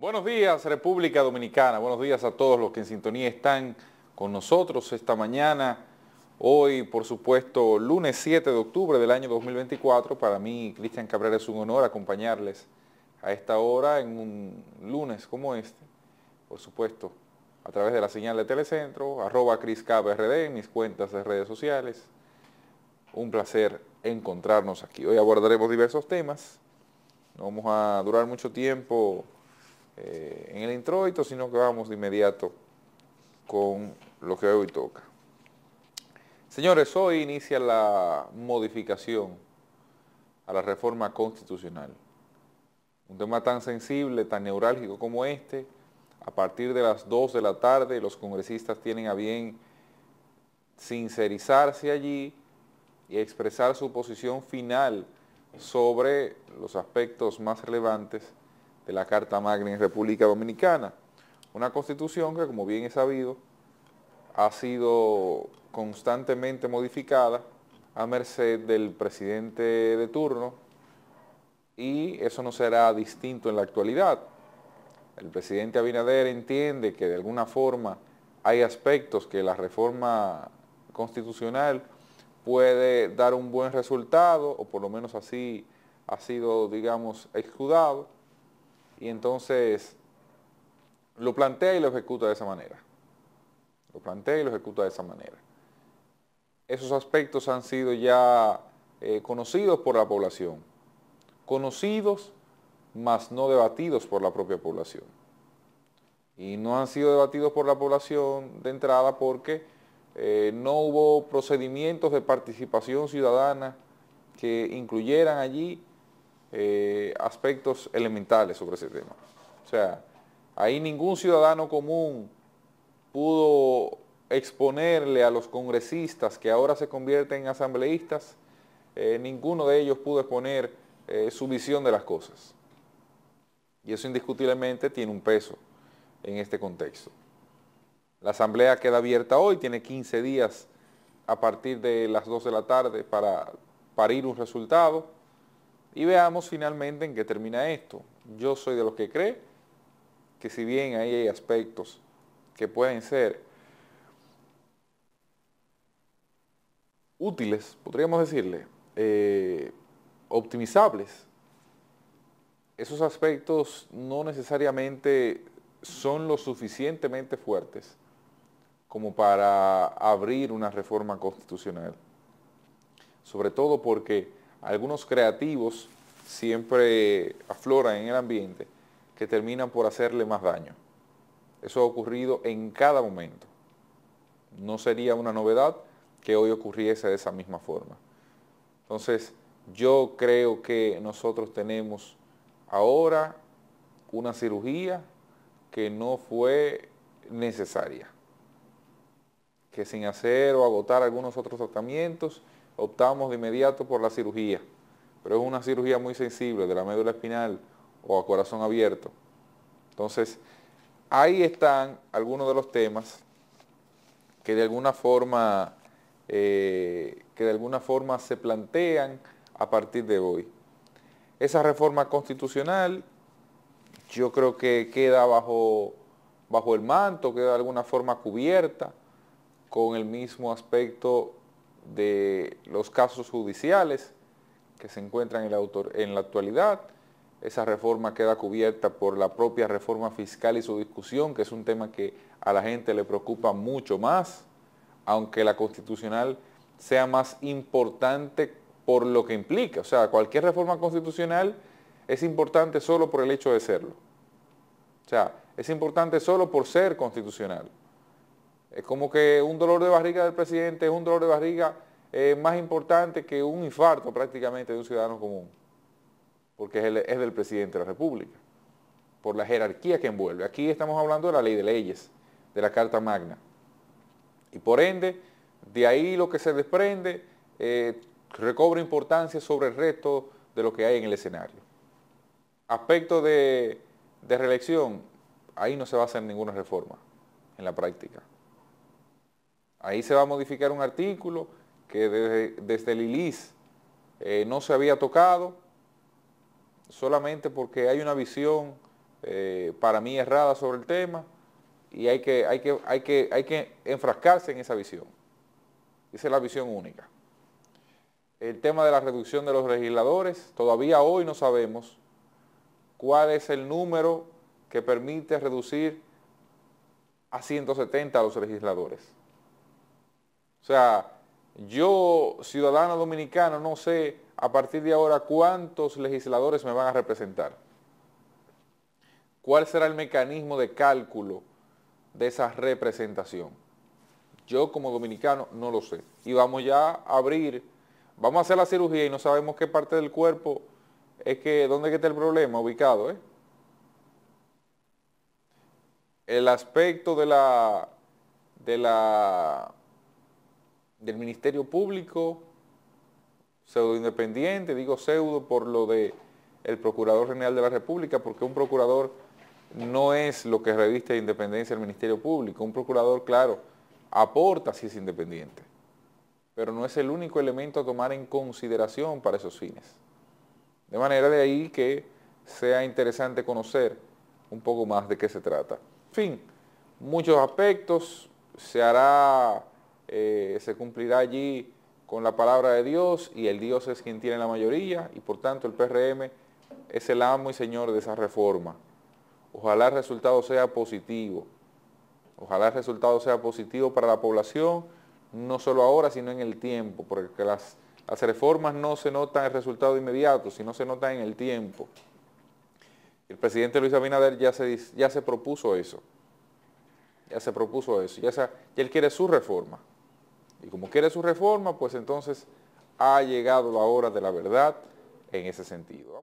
Buenos días República Dominicana, buenos días a todos los que en sintonía están con nosotros esta mañana. Hoy, por supuesto, lunes 7 de octubre del año 2024. Para mí, Cristian Cabrera, es un honor acompañarles a esta hora en un lunes como este. Por supuesto, a través de la señal de Telecentro, arroba CrisCabRD, en mis cuentas de redes sociales. Un placer encontrarnos aquí. Hoy abordaremos diversos temas. No vamos a durar mucho tiempo eh, en el introito, sino que vamos de inmediato con lo que hoy toca. Señores, hoy inicia la modificación a la reforma constitucional. Un tema tan sensible, tan neurálgico como este, a partir de las 2 de la tarde los congresistas tienen a bien sincerizarse allí y expresar su posición final sobre los aspectos más relevantes de la Carta Magna en República Dominicana. Una constitución que, como bien es sabido, ha sido constantemente modificada a merced del presidente de turno y eso no será distinto en la actualidad. El presidente Abinader entiende que de alguna forma hay aspectos que la reforma constitucional puede dar un buen resultado, o por lo menos así ha sido, digamos, escudado y entonces lo plantea y lo ejecuta de esa manera. Lo plantea y lo ejecuta de esa manera. Esos aspectos han sido ya eh, conocidos por la población, conocidos mas no debatidos por la propia población. Y no han sido debatidos por la población de entrada porque eh, no hubo procedimientos de participación ciudadana que incluyeran allí eh, aspectos elementales sobre ese tema. O sea, ahí ningún ciudadano común pudo exponerle a los congresistas que ahora se convierten en asambleístas, eh, ninguno de ellos pudo exponer eh, su visión de las cosas. Y eso indiscutiblemente tiene un peso en este contexto. La asamblea queda abierta hoy, tiene 15 días a partir de las 2 de la tarde para parir un resultado. Y veamos finalmente en qué termina esto. Yo soy de los que cree que si bien ahí hay aspectos que pueden ser útiles, podríamos decirle, eh, optimizables, esos aspectos no necesariamente son lo suficientemente fuertes como para abrir una reforma constitucional. Sobre todo porque algunos creativos siempre afloran en el ambiente que terminan por hacerle más daño. Eso ha ocurrido en cada momento. No sería una novedad que hoy ocurriese de esa misma forma. Entonces, yo creo que nosotros tenemos ahora una cirugía que no fue necesaria, que sin hacer o agotar algunos otros tratamientos optamos de inmediato por la cirugía, pero es una cirugía muy sensible de la médula espinal o a corazón abierto. Entonces, ahí están algunos de los temas que de alguna forma, eh, que de alguna forma se plantean a partir de hoy. Esa reforma constitucional yo creo que queda bajo, bajo el manto, queda de alguna forma cubierta con el mismo aspecto de los casos judiciales que se encuentran en la, autor en la actualidad. Esa reforma queda cubierta por la propia reforma fiscal y su discusión, que es un tema que a la gente le preocupa mucho más, aunque la constitucional sea más importante por lo que implica. O sea, cualquier reforma constitucional es importante solo por el hecho de serlo. O sea, es importante solo por ser constitucional. Es como que un dolor de barriga del presidente es un dolor de barriga eh, más importante que un infarto prácticamente de un ciudadano común, porque es, del presidente de la República, por la jerarquía que envuelve. Aquí estamos hablando de la ley de leyes, de la Carta Magna. Y por ende, de ahí lo que se desprende recobre eh, recobra importancia sobre el resto de lo que hay en el escenario. Aspecto de, de reelección, ahí no se va a hacer ninguna reforma en la práctica. Ahí se va a modificar un artículo que desde, el ILIS eh, no se había tocado, solamente porque hay una visión eh, para mí errada sobre el tema y hay que, hay, que, hay, que, hay que enfrascarse en esa visión. Esa es la visión única. El tema de la reducción de los legisladores, todavía hoy no sabemos cuál es el número que permite reducir a 170 a los legisladores. O sea, yo, ciudadano dominicano, no sé a partir de ahora cuántos legisladores me van a representar. ¿Cuál será el mecanismo de cálculo de esa representación? Yo como dominicano no lo sé. Y vamos ya a abrir, vamos a hacer la cirugía y no sabemos qué parte del cuerpo es que, ¿dónde que está el problema ubicado? Eh? El aspecto de la, de la del Ministerio Público, pseudo independiente, digo pseudo por lo de el Procurador General de la República, porque un procurador no es lo que reviste independencia el Ministerio Público. Un procurador, claro, aporta si es independiente, pero no es el único elemento a tomar en consideración para esos fines. De manera de ahí que sea interesante conocer un poco más de qué se trata. En fin, muchos aspectos, se hará eh, se cumplirá allí con la palabra de Dios y el Dios es quien tiene la mayoría y por tanto el PRM es el amo y señor de esa reforma. Ojalá el resultado sea positivo. Ojalá el resultado sea positivo para la población, no solo ahora, sino en el tiempo, porque las, reformas no se notan el resultado inmediato, sino se notan en el tiempo. El presidente Luis Abinader ya se, ya se propuso eso. Ya se propuso eso. y él quiere su reforma. Y como quiere su reforma, pues entonces ha llegado la hora de la verdad en ese sentido.